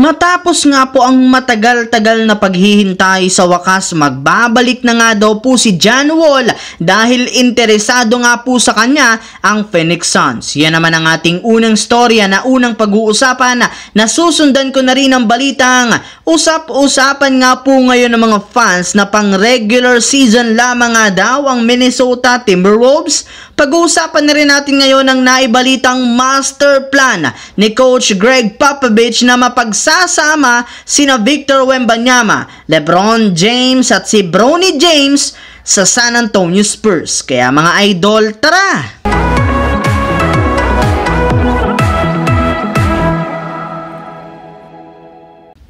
Matapos nga po ang matagal-tagal na paghihintay sa wakas, magbabalik na nga daw po si John Wall dahil interesado nga po sa kanya ang Phoenix Suns. Yan naman ang ating unang storya na unang pag-uusapan na susundan ko na rin ang balitang usap-usapan nga po ngayon ng mga fans na pang regular season lamang nga daw ang Minnesota Timberwolves. Pag-uusapan na rin natin ngayon ang naibalitang master plan ni Coach Greg Popovich na mapagsasabi nagsasama sina Victor Wembanyama, LeBron James at si Bronny James sa San Antonio Spurs. Kaya mga idol, tara!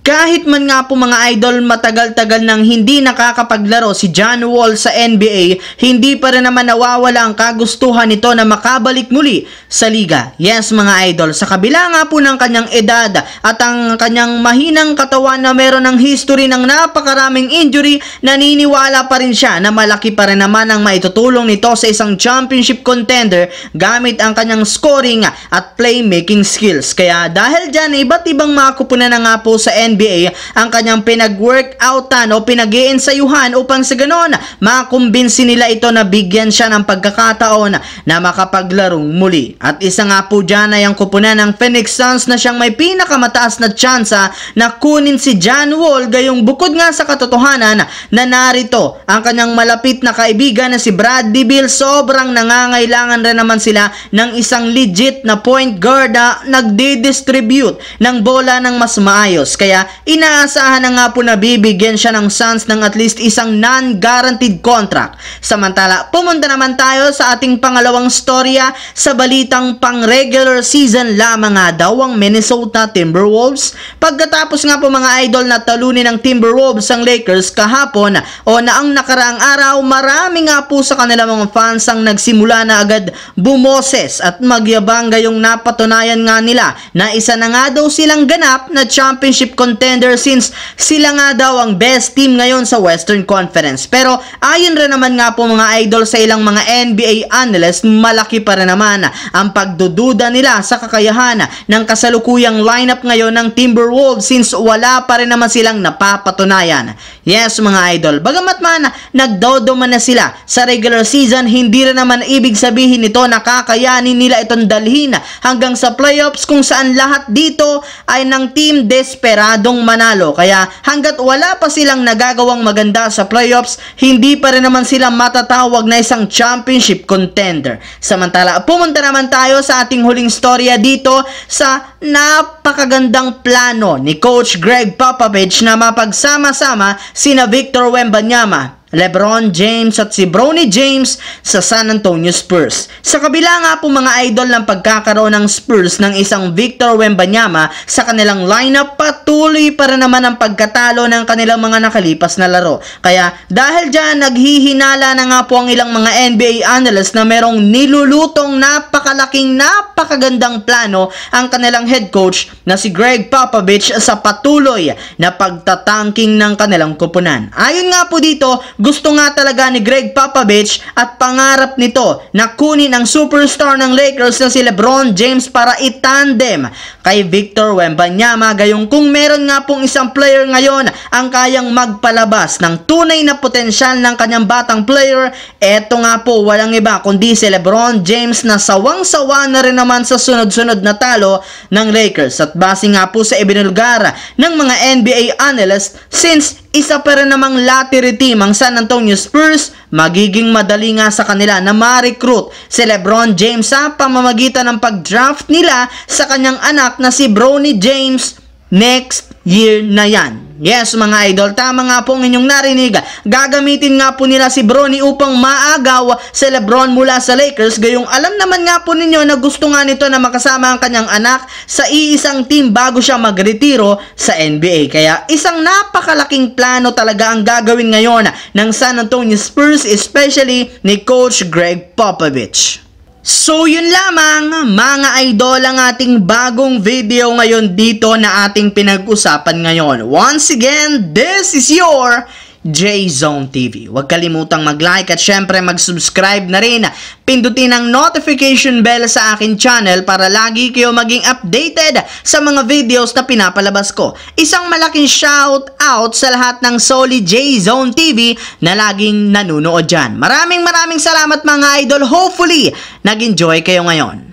Kahit man nga po mga idol matagal-tagal nang hindi nakakapaglaro si John Wall sa NBA, hindi pa rin naman nawawala ang kagustuhan nito na makabalik muli sa liga. Yes mga idol, sa kabila nga po ng kanyang edad at ang kanyang mahinang katawan na meron ng history ng napakaraming injury, naniniwala pa rin siya na malaki pa rin naman ang maitutulong nito sa isang championship contender gamit ang kanyang scoring at playmaking skills. Kaya dahil dyan, iba't ibang makupunan na nga po sa NBA PBA ang kanyang pinag-workoutan o pinag-iensayuhan upang sa ganon makumbinsi nila ito na bigyan siya ng pagkakataon na makapaglarong muli. At isa nga po dyan ay ang kupunan ng Phoenix Suns na siyang may pinakamataas na tsansa na kunin si John Wall gayong bukod nga sa katotohanan na narito ang kanyang malapit na kaibigan na si Brad Bill sobrang nangangailangan rin naman sila ng isang legit na point guard na nagdi-distribute ng bola ng mas maayos. Kaya inaasahan na nga po na bibigyan siya ng Suns ng at least isang non-guaranteed contract. Samantala, pumunta naman tayo sa ating pangalawang storya sa balitang pang-regular season lamang nga daw ang Minnesota Timberwolves. Pagkatapos nga po mga idol na talunin ng Timberwolves ang Lakers kahapon o na ang nakaraang araw, marami nga po sa kanila mga fans ang nagsimula na agad bumoses at magyabang gayong napatunayan nga nila na isa na nga daw silang ganap na championship contender contender since sila nga daw ang best team ngayon sa Western Conference. Pero ayon rin naman nga po mga idol sa ilang mga NBA analysts, malaki pa rin naman ang pagdududa nila sa kakayahan ng kasalukuyang lineup ngayon ng Timberwolves since wala pa rin naman silang napapatunayan. Yes mga idol, bagamat man nagdodoma na sila sa regular season, hindi rin naman ibig sabihin nito nakakayanin nila itong dalhin hanggang sa playoffs kung saan lahat dito ay ng team desperado siguradong manalo. Kaya hanggat wala pa silang nagagawang maganda sa playoffs, hindi pa rin naman sila matatawag na isang championship contender. Samantala, pumunta naman tayo sa ating huling storya dito sa napakagandang plano ni Coach Greg Popovich na mapagsama-sama sina Victor Wembanyama, LeBron James at si Bronny James sa San Antonio Spurs. Sa kabila nga po mga idol ng pagkakaroon ng Spurs ng isang Victor Wembanyama sa kanilang lineup patuloy para naman ang pagkatalo ng kanilang mga nakalipas na laro. Kaya dahil dyan naghihinala na nga po ang ilang mga NBA analysts na merong nilulutong napakalaking napakagandang plano ang kanilang head coach na si Greg Popovich sa patuloy na pagtatanking ng kanilang kupunan. Ayon nga po dito, gusto nga talaga ni Greg Popovich at pangarap nito na kunin ang superstar ng Lakers na si LeBron James para itandem kay Victor Wembanyama. Gayong kung meron nga pong isang player ngayon ang kayang magpalabas ng tunay na potensyal ng kanyang batang player, eto nga po walang iba kundi si LeBron James na sawang-sawa na rin naman sa sunod-sunod na talo ng Lakers. At base nga po sa ibinulgar ng mga NBA analysts, since isa pa rin namang lottery team ang San Antonio Spurs, magiging madali nga sa kanila na ma-recruit si Lebron James sa pamamagitan ng pag-draft nila sa kanyang anak na si Bronny James next year na yan. Yes mga idol, tama nga po ang inyong narinig. Gagamitin nga po nila si Bronny upang maagaw si Lebron mula sa Lakers. Gayong alam naman nga po ninyo na gusto nga nito na makasama ang kanyang anak sa iisang team bago siya magretiro sa NBA. Kaya isang napakalaking plano talaga ang gagawin ngayon ng San Antonio Spurs especially ni Coach Greg Popovich. So yun lamang mga idol ang ating bagong video ngayon dito na ating pinag-usapan ngayon. Once again, this is your J-Zone TV. Huwag kalimutang mag-like at syempre mag-subscribe na rin. Pindutin ang notification bell sa akin channel para lagi kayo maging updated sa mga videos na pinapalabas ko. Isang malaking shout out sa lahat ng Soli J-Zone TV na laging nanunood dyan. Maraming maraming salamat mga idol. Hopefully, nag-enjoy kayo ngayon.